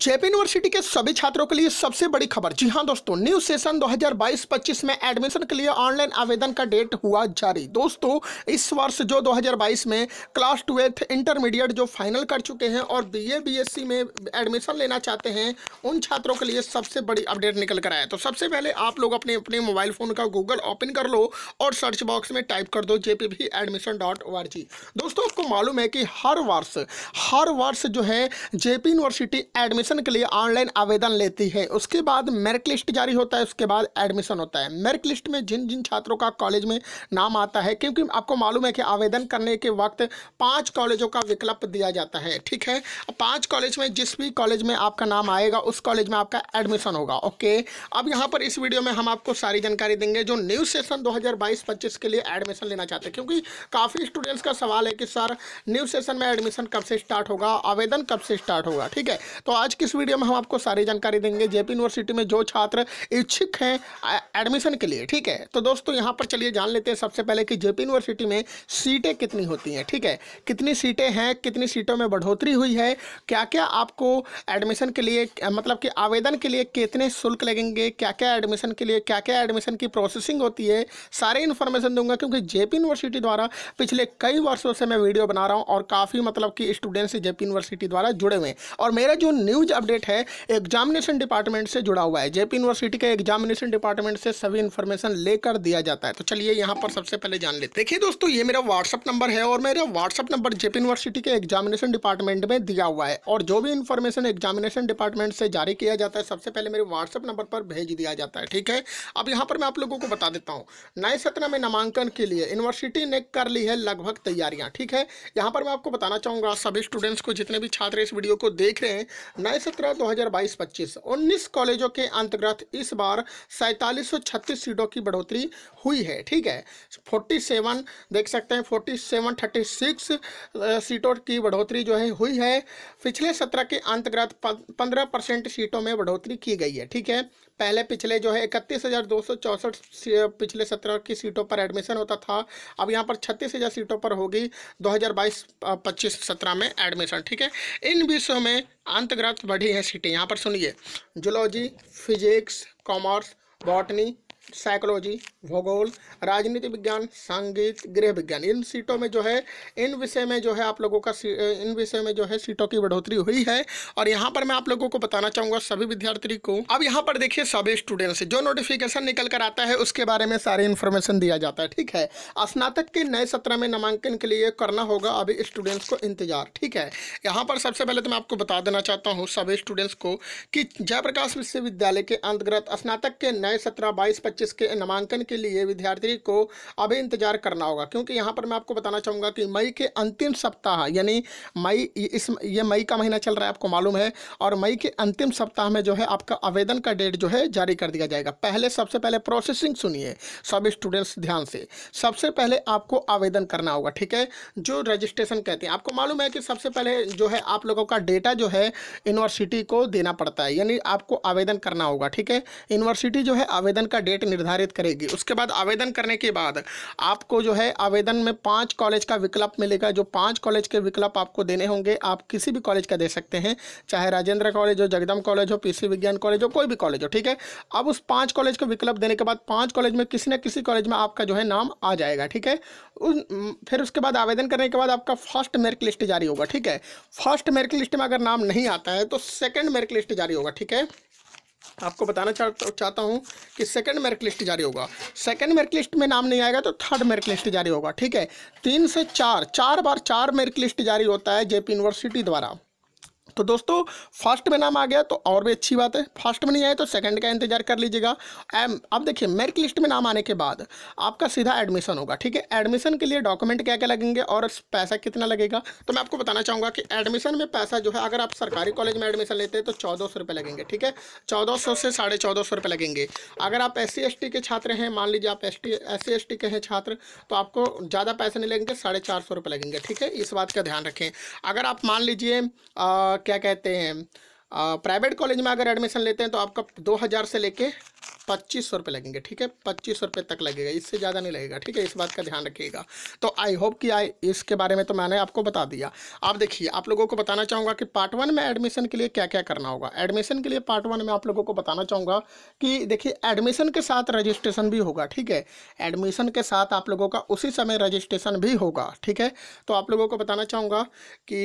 JP university के सभी छात्रों के लिए सबसे बड़ी खबर जी हाँ दोस्तों न्यू सेशन 2022-25 में एडमिशन के लिए ऑनलाइन आवेदन का डेट हुआ जारी दोस्तों इस वर्ष जो 2022 में क्लास ट्वेल्थ इंटरमीडिएट जो फाइनल कर चुके हैं और बीए बीएससी में एडमिशन लेना चाहते हैं उन छात्रों के लिए सबसे बड़ी अपडेट निकल कर आया तो सबसे पहले आप लोग अपने अपने मोबाइल फ़ोन का गूगल ओपन कर लो और सर्च बॉक्स में टाइप कर दो जे दोस्तों आपको मालूम है कि हर वर्ष हर वर्ष जो है जेपी यूनिवर्सिटी एडमिशन एडमिशन के लिए ऑनलाइन आवेदन लेती है उसके बाद मेरिट लिस्ट जारी होता है उसके बाद एडमिशन होता है मेरिट लिस्ट में जिन जिन छात्रों का कॉलेज में नाम आता है क्योंकि आपको मालूम है कि आवेदन करने के वक्त पाँच कॉलेजों का विकल्प दिया जाता है ठीक है पाँच कॉलेज में जिस भी कॉलेज में आपका नाम आएगा उस कॉलेज में आपका एडमिशन होगा ओके अब यहाँ पर इस वीडियो में हम आपको सारी जानकारी देंगे जो न्यू सेशन दो हज़ार के लिए एडमिशन लेना चाहते हैं क्योंकि काफ़ी स्टूडेंट्स का सवाल है कि सर न्यू सेशन में एडमिशन कब से स्टार्ट होगा आवेदन कब से स्टार्ट होगा ठीक है तो आज की इस वीडियो में हम आपको सारी जानकारी देंगे जेपी यूनिवर्सिटी में जो छात्र इच्छुक हैं एडमिशन के लिए ठीक है तो दोस्तों यहाँ पर चलिए जान लेते हैं सबसे पहले कि जेपी यूनिवर्सिटी में सीटें कितनी होती हैं ठीक है कितनी सीटें हैं कितनी सीटों में बढ़ोतरी हुई है क्या क्या आपको एडमिशन के लिए मतलब कि आवेदन के लिए कितने शुल्क लगेंगे क्या क्या एडमिशन के लिए क्या क्या एडमिशन की प्रोसेसिंग होती है सारे इन्फॉर्मेशन दूंगा क्योंकि जेपी यूनिवर्सिटी द्वारा पिछले कई वर्षों से मैं वीडियो बना रहा हूँ और काफ़ी मतलब कि स्टूडेंट्स जेपी यूनिवर्सिटी द्वारा जुड़े हुए हैं और मेरा जो न्यू न्यूज अपडेट है एग्जामिनेशन डिपार्टमेंट से जुड़ा हुआ है जेपी यूनिवर्सिटी के एग्जामिनेशन डिपार्टमेंट से सभी इन्फॉर्मेशन लेकर दिया जाता है तो चलिए यहाँ पर सबसे पहले जान लेते देखिए दोस्तों ये मेरा व्हाट्सअप नंबर है और मेरा व्हाट्सअप नंबर जेपी यूनिवर्सिटी के एग्जामिनेशन डिपार्टमेंट में दिया हुआ है और जो भी इन्फॉर्मेशन एग्जामिनेशन डिपार्टमेंट से जारी किया जाता है सबसे पहले मेरे व्हाट्सअप नंबर पर भेज दिया जाता है ठीक है अब यहाँ पर मैं आप लोगों को बता देता हूँ नए सत्र में नामांकन के लिए यूनिवर्सिटी ने कर ली है लगभग तैयारियाँ ठीक है यहाँ पर मैं आपको बताना चाहूँगा सभी स्टूडेंट्स को जितने भी छात्र इस वीडियो को देख रहे हैं नए बाईस सत्रह दो हज़ार बाईस पच्चीस उन्नीस कॉलेजों के अंतर्गत इस बार सैंतालीस सौ छत्तीस सीटों की बढ़ोतरी हुई है ठीक है फोर्टी सेवन देख सकते हैं फोर्टी सेवन थर्टी सिक्स सीटों की बढ़ोतरी जो है हुई है पिछले सत्रह के अंतर्गत पंद्रह परसेंट सीटों में बढ़ोतरी की गई है ठीक है पहले पिछले जो है इकतीस हज़ार दो सौ चौंसठ पिछले सत्रह की सीटों पर एडमिशन होता था अब यहाँ पर छत्तीस हज़ार सीटों पर होगी दो हज़ार बाईस पच्चीस सत्रह में एडमिशन ठीक है इन विषयों में अंतग्रस्त बढ़ी है सीटें यहाँ पर सुनिए zoology physics commerce botany psychology भूगोल राजनीति विज्ञान संगीत गृह विज्ञान इन सीटों में जो है इन विषय में जो है आप लोगों का इन विषय में जो है सीटों की बढ़ोतरी हुई है और यहाँ पर मैं आप लोगों को बताना चाहूँगा सभी विद्यार्थी को अब यहाँ पर देखिए सभी स्टूडेंट्स जो नोटिफिकेशन निकल कर आता है उसके बारे में सारी इन्फॉर्मेशन दिया जाता है ठीक है स्नातक के नए सत्र में नामांकन के लिए करना होगा अभी स्टूडेंट्स को इंतजार ठीक है यहाँ पर सबसे पहले तो मैं आपको बता देना चाहता हूँ सभी स्टूडेंट्स को कि जयप्रकाश विश्वविद्यालय के अंतर्गत स्नातक के नए सत्र बाईस के नामांकन के लिए विद्यार्थी को अब इंतजार करना होगा क्योंकि यहाँ पर मैं आपको बताना चाहूँगा कि मई के अंतिम सप्ताह यानी मई इस ये मई का महीना चल रहा है आपको मालूम है और मई के अंतिम सप्ताह में जो है आपका आवेदन का डेट जो है जारी कर दिया जाएगा पहले सबसे पहले प्रोसेसिंग सुनिए सब स्टूडेंट्स ध्यान से सबसे पहले आपको आवेदन करना होगा ठीक है जो रजिस्ट्रेशन कहते हैं आपको मालूम है कि सबसे पहले जो है आप लोगों का डेटा जो है यूनिवर्सिटी को देना पड़ता है यानी आपको आवेदन करना होगा ठीक है यूनिवर्सिटी जो है आवेदन का डेट निर्धारित करेगी उसके बाद आवेदन करने के बाद आपको जो है आवेदन में पांच कॉलेज का विकल्प मिलेगा जो पांच कॉलेज के विकल्प आपको देने होंगे आप किसी भी कॉलेज का दे सकते हैं चाहे राजेंद्र कॉलेज हो जगदम कॉलेज हो पी विज्ञान कॉलेज हो कोई भी कॉलेज हो ठीक है अब उस पाँच कॉलेज का विकल्प देने के बाद पाँच कॉलेज में किसी न किसी कॉलेज में आपका जो है नाम आ जाएगा ठीक है फिर उसके बाद आवेदन करने के बाद आपका फर्स्ट मेरिट लिस्ट जारी होगा ठीक है फर्स्ट मेरिट लिस्ट में अगर नाम नहीं आता है तो सेकेंड मेरिट लिस्ट जारी होगा ठीक है आपको बताना चाहता हूँ कि सेकंड मेरिट लिस्ट जारी होगा सेकंड मेरिट लिस्ट में नाम नहीं आएगा तो थर्ड मेरिट लिस्ट जारी होगा ठीक है तीन से चार चार बार चार मेरिट लिस्ट जारी होता है जेपी यूनिवर्सिटी द्वारा तो दोस्तों फर्स्ट में नाम आ गया तो और भी अच्छी बात है फर्स्ट में नहीं आए तो सेकंड का इंतजार कर लीजिएगा एम अब देखिए मेरिट लिस्ट में नाम आने के बाद आपका सीधा एडमिशन होगा ठीक है एडमिशन के लिए डॉक्यूमेंट क्या क्या लगेंगे और पैसा कितना लगेगा तो मैं आपको बताना चाहूँगा कि एडमिशन में पैसा जो है अगर आप सरकारी कॉलेज में एडमिशन लेते हैं तो चौदह सौ रुपये लगेंगे ठीक है चौदह सौ से साढ़े चौदह सौ रुपये लगेंगे अगर आप एस सी के छात्र हैं मान लीजिए आप एस टी के हैं छात्र तो आपको ज़्यादा पैसे नहीं लगेंगे साढ़े चार सौ रुपये लगेंगे ठीक है इस बात का ध्यान रखें अगर आप मान लीजिए क्या कहते हैं प्राइवेट कॉलेज में अगर एडमिशन लेते हैं तो आपका दो हज़ार से लेके पच्चीस सौ रुपये लगेंगे ठीक है पच्चीस सौ रुपये तक लगेगा इससे ज़्यादा नहीं लगेगा ठीक है इस बात का ध्यान रखिएगा तो आई होप कि आई इसके बारे में तो मैंने आपको बता दिया आप देखिए आप लोगों को बताना चाहूँगा कि पार्ट वन में एडमिशन के लिए क्या क्या करना होगा एडमिशन के लिए पार्ट वन में आप लोगों को बताना चाहूँगा कि देखिए एडमिशन के साथ रजिस्ट्रेशन भी होगा ठीक है एडमिशन के साथ आप लोगों का उसी समय रजिस्ट्रेशन भी होगा ठीक है तो आप लोगों को बताना चाहूँगा कि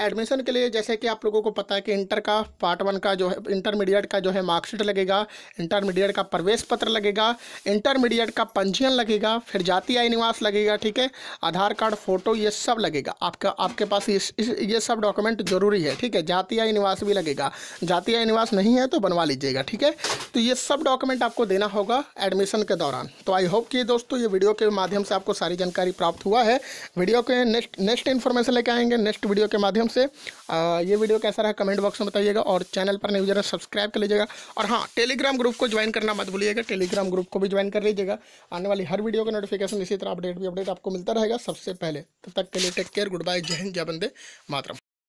एडमिशन के लिए जैसे कि आप लोगों को पता है कि इंटर का पार्ट वन का जो है इंटरमीडिएट का जो है मार्कशीट लगेगा इंटरमीडिएट का प्रवेश पत्र लगेगा इंटरमीडिएट का पंजीयन लगेगा फिर जाति आय निवास लगेगा ठीक है आधार कार्ड फोटो ये सब लगेगा आपका आपके पास इस ये सब डॉक्यूमेंट जरूरी है ठीक है जाति आय निवास भी लगेगा जाति आय निवास नहीं है तो बनवा लीजिएगा ठीक है तो ये सब डॉक्यूमेंट आपको देना होगा एडमिशन के दौरान तो आई होप कि दोस्तों ये वीडियो के माध्यम से आपको सारी जानकारी प्राप्त हुआ है वीडियो के नेक्स्ट नेक्स्ट इन्फॉर्मेशन लेके आएंगे नेक्स्ट वीडियो के माध्यम माध्यम से आ, ये वीडियो कैसा रहा कमेंट बॉक्स में बताइएगा और चैनल पर नहीं जरा सब्सक्राइब कर लीजिएगा और हाँ टेलीग्राम ग्रुप को ज्वाइन करना मत भूलिएगा टेलीग्राम ग्रुप को भी ज्वाइन कर लीजिएगा आने वाली हर वीडियो का नोटिफिकेशन इसी तरह अपडेट भी अपडेट आपको मिलता रहेगा सबसे पहले तब तक के लिए टेक केयर गुड बाय जय हिंद जय बंदे मातरम